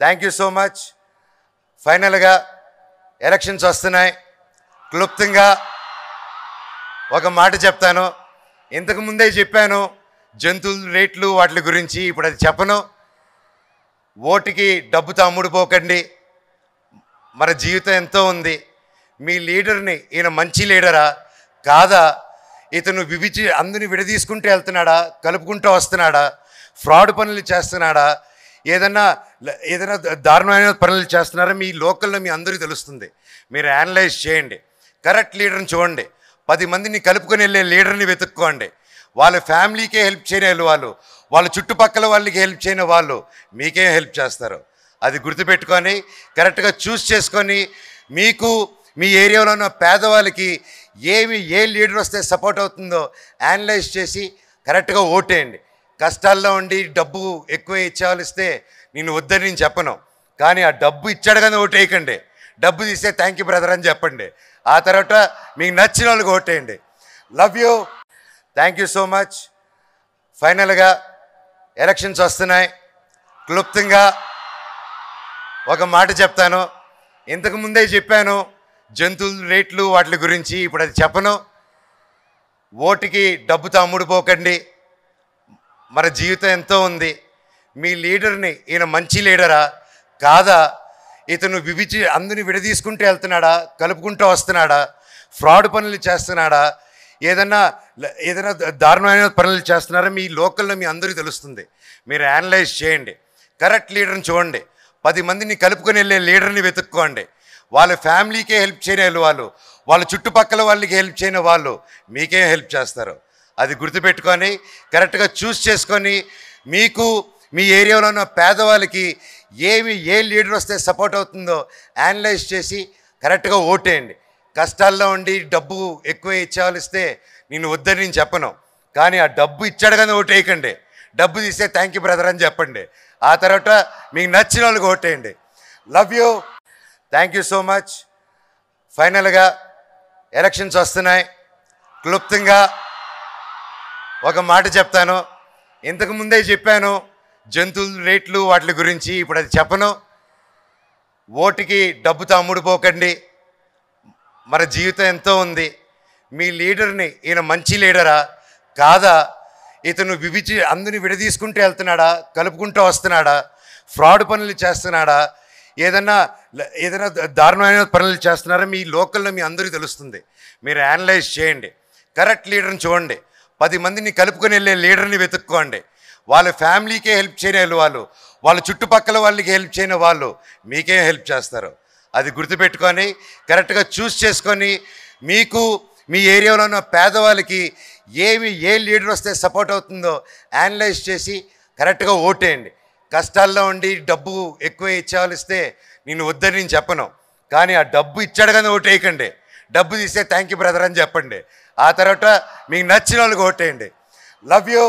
thank you so much ఫైనల్గా elections వస్తున్నాయి క్లుప్తంగా ఒక మాట చెప్తాను ఇంతకు ముందే చెప్పాను జంతువుల రేట్లు వాటి గురించి ఇప్పుడు అది చెప్పను ఓటుకి డబ్బుతో అమ్ముడుపోకండి మన జీవితం ఎంతో ఉంది మీ లీడర్ని ఈయన మంచి లీడరా కాదా ఇతను విభిచి అందరిని విడదీసుకుంటూ వెళ్తున్నాడా కలుపుకుంటూ వస్తున్నాడా ఫ్రాడ్ పనులు చేస్తున్నాడా ఏదన్నా ఏదైనా దారుణమైన పనులు చేస్తున్నారో మీ లోకల్లో మీ అందరికీ తెలుస్తుంది మీరు యానలైజ్ చేయండి కరెక్ట్ లీడర్ని చూడండి పది మందిని కలుపుకొని వెళ్ళే లీడర్ని వెతుక్కోండి వాళ్ళ ఫ్యామిలీకే హెల్ప్ చేయని వాళ్ళు వాళ్ళ చుట్టుపక్కల వాళ్ళకి హెల్ప్ చేయని వాళ్ళు మీకే హెల్ప్ చేస్తారు అది గుర్తుపెట్టుకొని కరెక్ట్గా చూస్ చేసుకొని మీకు మీ ఏరియాలో ఉన్న పేదవాళ్ళకి ఏమి ఏ లీడర్ వస్తే సపోర్ట్ అవుతుందో యానలైజ్ చేసి కరెక్ట్గా ఓటేయండి కష్టాల్లో ఉండి డబ్బు ఎక్కువ ఇచ్చేవాలిస్తే నేను వద్దని నేను చెప్పను కానీ ఆ డబ్బు ఇచ్చాడు కానీ ఓటేయకండి డబ్బు తీస్తే థ్యాంక్ యూ బ్రదర్ అని చెప్పండి ఆ తర్వాత మీకు నచ్చిన వాళ్ళకి ఓటేయండి love you thank you so much ఫైనల్గా ఎలక్షన్స్ వస్తున్నాయి క్లుప్తంగా ఒక మాట చెప్తాను ఇంతకు ముందే చెప్పాను జంతువుల రేట్లు వాటి గురించి ఇప్పుడు అది చెప్పను ఓటుకి డబ్బుతో అమ్ముడుపోకండి మన జీవితం ఎంతో ఉంది మీ లీడర్ని ఈయన మంచి లీడరా కాదా ఇతను విభిచి అందరిని విడదీసుకుంటూ వెళ్తున్నాడా కలుపుకుంటూ వస్తున్నాడా ఫ్రాడ్ పనులు చేస్తున్నాడా ఏదన్నా ఏదైనా దారుణమైన పనులు చేస్తున్నారా మీ లోకల్లో మీ అందరూ తెలుస్తుంది మీరు యానలైజ్ చేయండి కరెక్ట్ లీడర్ని చూడండి పది మందిని కలుపుకొని వెళ్ళే లీడర్ని వెతుక్కోండి వాళ్ళ ఫ్యామిలీకే హెల్ప్ చేయని వాళ్ళు వాళ్ళ చుట్టుపక్కల వాళ్ళకి హెల్ప్ చేయని వాళ్ళు మీకేం హెల్ప్ చేస్తారు అది గుర్తుపెట్టుకొని కరెక్ట్గా చూస్ చేసుకొని మీకు మీ ఏరియాలో ఉన్న పేదవాళ్ళకి ఏమి ఏ లీడర్ వస్తే సపోర్ట్ అవుతుందో అనలైజ్ చేసి కరెక్ట్గా ఓటేయండి కష్టాల్లో ఉండి డబ్బు ఎక్కువ ఇచ్చేవాళ్ళిస్తే నేను వద్దని నేను చెప్పను కానీ ఆ డబ్బు ఇచ్చాడు కానీ ఓటేయకండి డబ్బు తీస్తే థ్యాంక్ యూ బ్రదర్ అని చెప్పండి ఆ తర్వాత మీకు నచ్చిన వాళ్ళకి ఓటేయండి love you thank you so much ఫైనల్గా ఎలక్షన్స్ వస్తున్నాయి క్లుప్తంగా ఒక మాట చెప్తాను ఇంతకు ముందే చెప్పాను జంతువుల రేట్లు వాటి గురించి ఇప్పుడు అది చెప్పను ఓటుకి డబ్బుతో అమ్ముడుపోకండి మన జీవితం ఎంతో ఉంది మీ లీడర్ని ఈయన మంచి లీడరా కాదా ఇతను విభిచి అందరిని విడదీసుకుంటూ వెళ్తున్నాడా కలుపుకుంటూ వస్తున్నాడా ఫ్రాడ్ పనులు చేస్తున్నాడా ఏదన్నా ఏదైనా దారుణమైన పనులు చేస్తున్నారా మీ లోకల్లో మీ అందరికీ తెలుస్తుంది మీరు యానలైజ్ చేయండి కరెక్ట్ లీడర్ని చూడండి పది మందిని కలుపుకొని వెళ్ళే లీడర్ని వెతుక్కోండి వాళ్ళ ఫ్యామిలీకే హెల్ప్ చేయని వాళ్ళు వాళ్ళ చుట్టుపక్కల వాళ్ళకి హెల్ప్ చేయని వాళ్ళు మీకే హెల్ప్ చేస్తారు అది గుర్తుపెట్టుకొని కరెక్ట్గా చూస్ చేసుకొని మీకు మీ ఏరియాలో ఉన్న పేదవాళ్ళకి ఏమి ఏ లీడర్ వస్తే సపోర్ట్ అవుతుందో యానలైజ్ చేసి కరెక్ట్గా ఓటేయండి కష్టాల్లో ఉండి డబ్బు ఎక్కువ ఇచ్చేవాళ్ళు ఇస్తే నేను వద్దని నేను చెప్పను కానీ ఆ డబ్బు ఇచ్చాడు కానీ ఓటేయకండి డబ్బు తీస్తే థ్యాంక్ యూ బ్రదర్ అని చెప్పండి ఆ తర్వాత మీకు నచ్చిన వాళ్ళకి ఓటేయండి లవ్ యూ